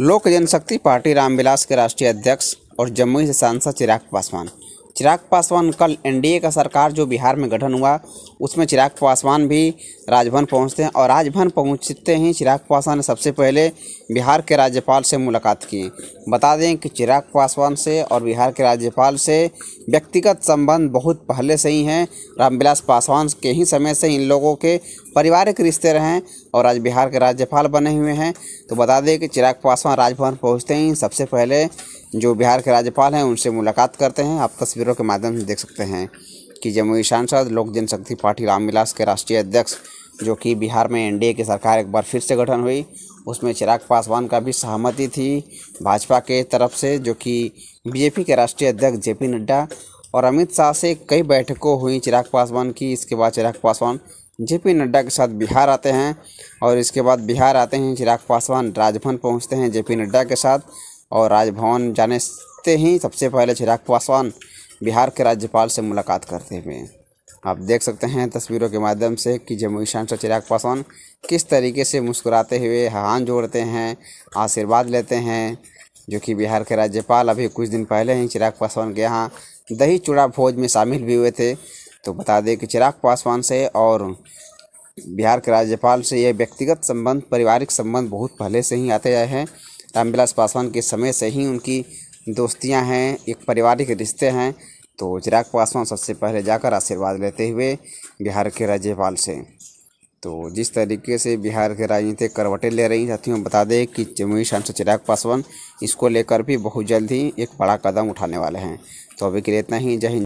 लोक जनशक्ति पार्टी रामविलास के राष्ट्रीय अध्यक्ष और जमुई से सांसद चिराग पासवान चिराग पासवान कल एनडीए का सरकार जो बिहार में गठन हुआ उसमें चिराग पासवान भी राजभवन पहुंचते हैं और राजभवन पहुंचते ही चिराग पासवान ने सबसे पहले बिहार के राज्यपाल से मुलाकात की बता दें कि चिराग पासवान से और बिहार के राज्यपाल से व्यक्तिगत संबंध बहुत पहले से ही हैं रामविलास पासवान के ही समय से इन लोगों के पारिवारिक रिश्ते रहे और आज बिहार के राज्यपाल बने हुए हैं तो बता दें कि चिराग पासवान राजभवन पहुँचते ही सबसे पहले जो बिहार के राज्यपाल हैं उनसे मुलाकात करते हैं आप तस्वीरों के माध्यम से देख सकते हैं कि जमुई सांसद लोक जनशक्ति पार्टी रामविलास के राष्ट्रीय अध्यक्ष जो कि बिहार में एनडीए की सरकार एक बार फिर से गठन हुई उसमें चिराग पासवान का भी सहमति थी भाजपा के तरफ से जो कि बीजेपी के राष्ट्रीय अध्यक्ष जे पी नड्डा और अमित शाह से कई बैठकों हुई चिराग पासवान की इसके बाद चिराग पासवान जे पी नड्डा के साथ बिहार आते हैं और इसके बाद बिहार आते हैं चिराग पासवान राजभवन पहुंचते हैं जे पी नड्डा के साथ और राजभवन जाने से ही सबसे पहले चिराग पासवान बिहार के राज्यपाल से मुलाकात करते हुए आप देख सकते हैं तस्वीरों के माध्यम से कि जम्मू सांसद चिराग पासवान किस तरीके से मुस्कुराते हुए हाथ जोड़ते हैं आशीर्वाद लेते हैं जो कि बिहार के राज्यपाल अभी कुछ दिन पहले ही चिराग पासवान के यहाँ दही चूड़ा भोज में शामिल भी हुए थे तो बता दें कि चिराग पासवान से और बिहार के राज्यपाल से ये व्यक्तिगत संबंध पारिवारिक संबंध बहुत पहले से ही आते आए हैं रामविलास पासवान के समय से ही उनकी दोस्तियां हैं एक पारिवारिक रिश्ते हैं तो चिराग पासवान सबसे पहले जाकर आशीर्वाद लेते हुए बिहार के राज्यपाल से तो जिस तरीके से बिहार के राजनीतिक करवटें ले रही साथियों बता दें कि जमुई सांसद चिराग पासवान इसको लेकर भी बहुत जल्द ही एक बड़ा कदम उठाने वाले हैं तो अभी के लिए इतना ही जय